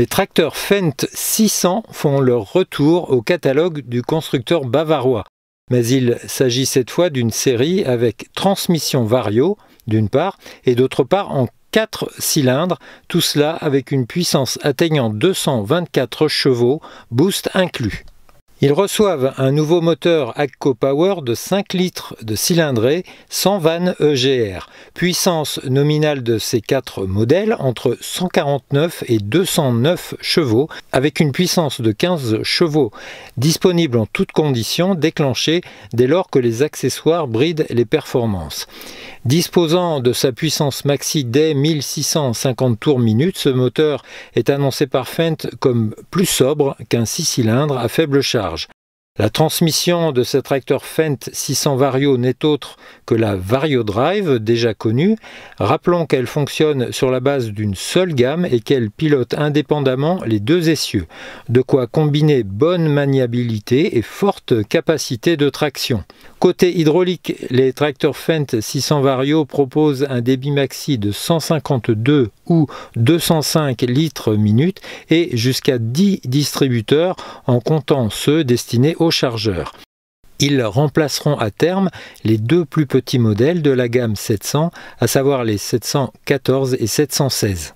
Les tracteurs Fendt 600 font leur retour au catalogue du constructeur bavarois. Mais il s'agit cette fois d'une série avec transmission vario, d'une part, et d'autre part en 4 cylindres, tout cela avec une puissance atteignant 224 chevaux, boost inclus. Ils reçoivent un nouveau moteur ACCO Power de 5 litres de cylindrée sans vanne EGR, puissance nominale de ces quatre modèles entre 149 et 209 chevaux, avec une puissance de 15 chevaux, disponible en toutes conditions, déclenchée dès lors que les accessoires brident les performances. Disposant de sa puissance maxi dès 1650 tours minute, ce moteur est annoncé par Fendt comme plus sobre qu'un 6 cylindres à faible charge. La transmission de ce tracteur Fendt 600 Vario n'est autre que la Vario Drive déjà connue. Rappelons qu'elle fonctionne sur la base d'une seule gamme et qu'elle pilote indépendamment les deux essieux. De quoi combiner bonne maniabilité et forte capacité de traction. Côté hydraulique, les tracteurs Fendt 600 Vario proposent un débit maxi de 152 ou 205 litres minute et jusqu'à 10 distributeurs en comptant ceux destinés aux chargeurs. Ils remplaceront à terme les deux plus petits modèles de la gamme 700, à savoir les 714 et 716.